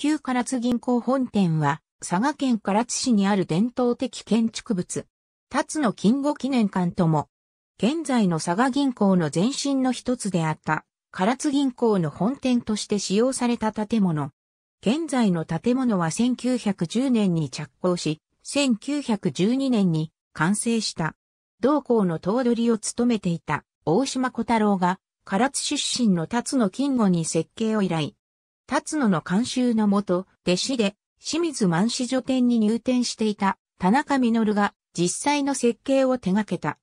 旧唐津銀行本店は、佐賀県唐津市にある伝統的建築物、辰野金吾記念館とも、現在の佐賀銀行の前身の一つであった、唐津銀行の本店として使用された建物。現在の建物は1910年に着工し、1912年に完成した。同校の頭取を務めていた大島小太郎が、唐津出身の辰野金吾に設計を依頼。辰野の監修のもと、弟子で清水満志女店に入店していた田中実が実際の設計を手掛けた。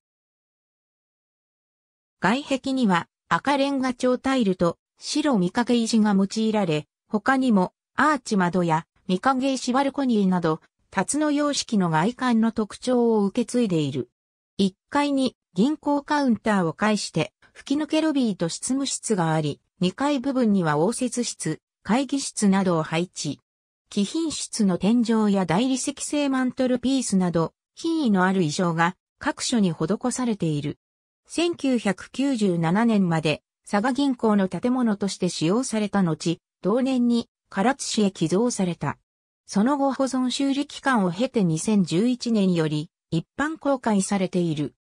外壁には赤レンガ調タイルと白見かけ石が用いられ、他にもアーチ窓や見影石バルコニーなど、辰野様式の外観の特徴を受け継いでいる。1階に銀行カウンターを介して吹き抜けロビーと執務室があり、2階部分には応接室、会議室などを配置。貴賓室の天井や大理石製マントルピースなど、品位のある衣装が各所に施されている。1997年まで佐賀銀行の建物として使用された後、同年に唐津市へ寄贈された。その後保存修理期間を経て2011年より一般公開されている。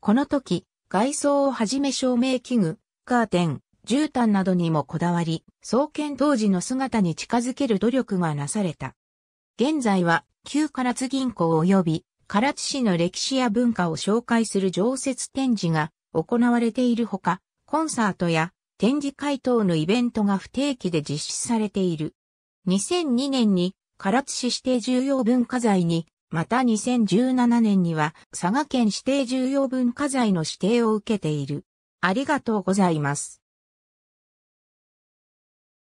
この時、外装をはじめ照明器具、カーテン、絨毯などにもこだわり、創建当時の姿に近づける努力がなされた。現在は、旧唐津銀行及び、唐津市の歴史や文化を紹介する常設展示が行われているほか、コンサートや展示会等のイベントが不定期で実施されている。2002年に唐津市指定重要文化財に、また2017年には佐賀県指定重要文化財の指定を受けている。ありがとうございます。